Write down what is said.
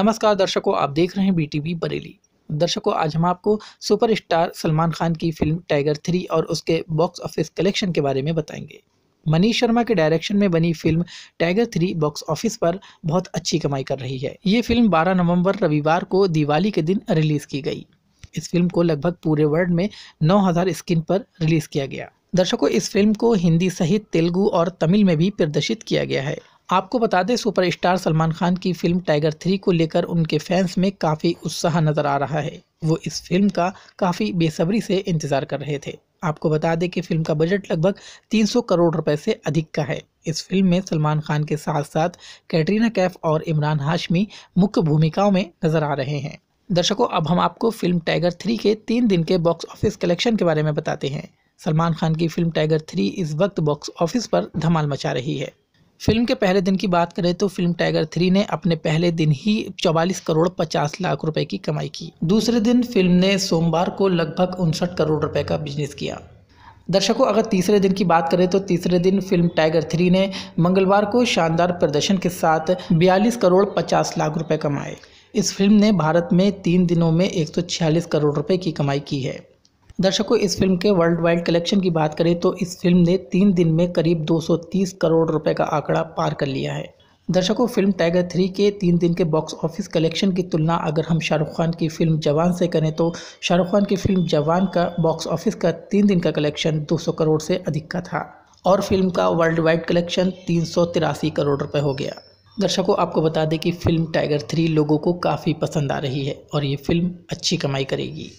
नमस्कार दर्शकों आप देख रहे हैं बीटीवी बरेली दर्शकों आज हम आपको सुपरस्टार सलमान खान की फिल्म टाइगर थ्री और उसके बॉक्स ऑफिस कलेक्शन के बारे में बताएंगे मनीष शर्मा के डायरेक्शन में बनी film tiger three box office पर बहुत अच्छी कमाई कर रही है ये फिल्म 12 नवंबर रविवार को दिवाली के दिन रिलीज की गई इस फिल्म को लगभग पूरे वर्ल्ड में नौ स्क्रीन पर रिलीज किया गया दर्शकों इस फिल्म को हिंदी सहित तेलुगु और तमिल में भी प्रदर्शित किया गया है आपको बता दें सुपरस्टार सलमान खान की फिल्म टाइगर थ्री को लेकर उनके फैंस में काफ़ी उत्साह नज़र आ रहा है वो इस फिल्म का काफ़ी बेसब्री से इंतज़ार कर रहे थे आपको बता दें कि फिल्म का बजट लगभग 300 करोड़ रुपए से अधिक का है इस फिल्म में सलमान खान के साथ साथ कैटरीना कैफ और इमरान हाशमी मुख्य भूमिकाओं में नज़र आ रहे हैं दर्शकों अब हम आपको फिल्म टाइगर थ्री के तीन दिन के बॉक्स ऑफिस कलेक्शन के बारे में बताते हैं सलमान खान की फिल्म टाइगर थ्री इस वक्त बॉक्स ऑफिस पर धमाल मचा रही है फिल्म के पहले दिन की बात करें तो फिल्म टाइगर थ्री ने अपने पहले दिन ही 44 करोड़ 50 लाख रुपए की कमाई की दूसरे दिन फिल्म ने सोमवार को लगभग उनसठ करोड़ रुपए का बिजनेस किया दर्शकों अगर तीसरे दिन की बात करें तो तीसरे दिन फिल्म टाइगर थ्री ने मंगलवार को शानदार प्रदर्शन के साथ बयालीस करोड़ पचास लाख रुपये कमाए इस फिल्म ने भारत में तीन दिनों में एक करोड़ रुपये की कमाई की है दर्शकों इस फिल्म के वर्ल्ड वाइड कलेक्शन की बात करें तो इस फिल्म ने तीन दिन में करीब 230 करोड़ रुपए का आंकड़ा पार कर लिया है दर्शकों फिल्म टाइगर थ्री के तीन दिन के बॉक्स ऑफिस कलेक्शन की तुलना अगर हम शाहरुख खान की फिल्म जवान से करें तो शाहरुख खान की फिल्म जवान का बॉक्स ऑफिस का तीन दिन का कलेक्शन दो करोड़ से अधिक का था और फिल्म का वर्ल्ड वाइड कलेक्शन तीन करोड़ रुपये हो गया दर्शकों आपको बता दें कि फिल्म टाइगर थ्री लोगों को काफ़ी पसंद आ रही है और ये फिल्म अच्छी कमाई करेगी